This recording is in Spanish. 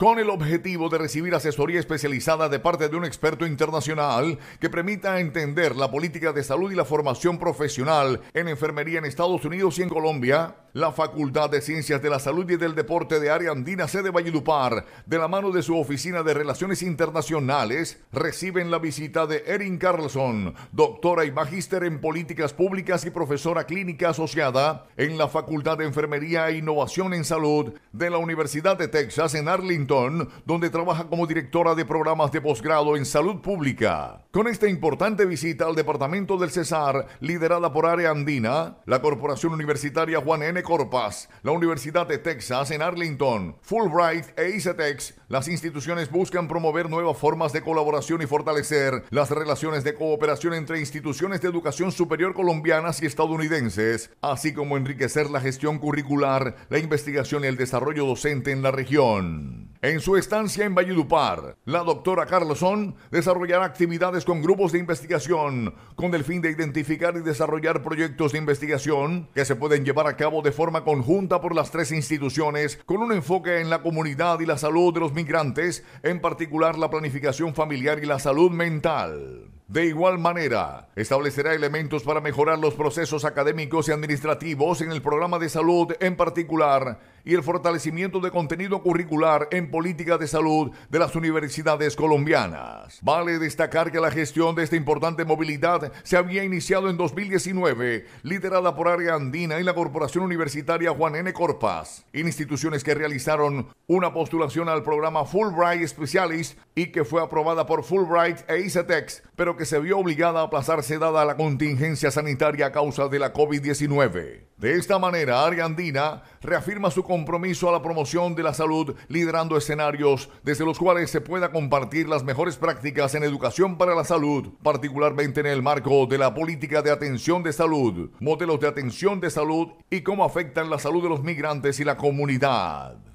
con el objetivo de recibir asesoría especializada de parte de un experto internacional que permita entender la política de salud y la formación profesional en enfermería en Estados Unidos y en Colombia la Facultad de Ciencias de la Salud y del Deporte de Área Andina Sede Valledupar, de la mano de su Oficina de Relaciones Internacionales, reciben la visita de Erin Carlson, doctora y magíster en Políticas Públicas y profesora clínica asociada en la Facultad de Enfermería e Innovación en Salud de la Universidad de Texas en Arlington, donde trabaja como directora de programas de posgrado en salud pública. Con esta importante visita al Departamento del Cesar, liderada por Área Andina, la Corporación Universitaria Juan N Corpus, la Universidad de Texas en Arlington, Fulbright e ICETEX, las instituciones buscan promover nuevas formas de colaboración y fortalecer las relaciones de cooperación entre instituciones de educación superior colombianas y estadounidenses, así como enriquecer la gestión curricular, la investigación y el desarrollo docente en la región. En su estancia en Valledupar, la doctora Carlson desarrollará actividades con grupos de investigación con el fin de identificar y desarrollar proyectos de investigación que se pueden llevar a cabo de forma conjunta por las tres instituciones con un enfoque en la comunidad y la salud de los migrantes, en particular la planificación familiar y la salud mental. De igual manera, establecerá elementos para mejorar los procesos académicos y administrativos en el programa de salud, en particular y el fortalecimiento de contenido curricular en política de salud de las universidades colombianas. Vale destacar que la gestión de esta importante movilidad se había iniciado en 2019, liderada por Área Andina y la Corporación Universitaria Juan N. Corpas, instituciones que realizaron una postulación al programa Fulbright Specialist y que fue aprobada por Fulbright e ICETEX, pero que se vio obligada a aplazarse dada la contingencia sanitaria a causa de la COVID-19. De esta manera, Argandina reafirma su compromiso a la promoción de la salud, liderando escenarios desde los cuales se pueda compartir las mejores prácticas en educación para la salud, particularmente en el marco de la política de atención de salud, modelos de atención de salud y cómo afectan la salud de los migrantes y la comunidad.